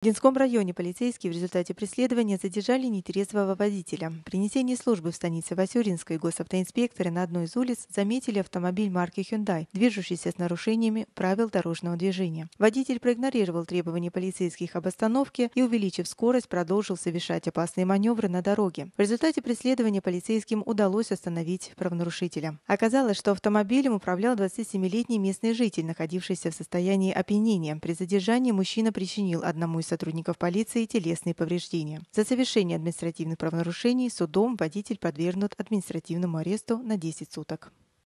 В Динском районе полицейские в результате преследования задержали нетрезвого водителя. При несении службы в станице Васюринской госавтоинспекторы на одной из улиц заметили автомобиль марки Hyundai, движущийся с нарушениями правил дорожного движения. Водитель проигнорировал требования полицейских об остановке и, увеличив скорость, продолжил совершать опасные маневры на дороге. В результате преследования полицейским удалось остановить правонарушителя. Оказалось, что автомобилем управлял 27-летний местный житель, находившийся в состоянии опьянения. При задержании мужчина причинил одному из сотрудников полиции телесные повреждения. За совершение административных правонарушений судом водитель подвергнут административному аресту на 10 суток.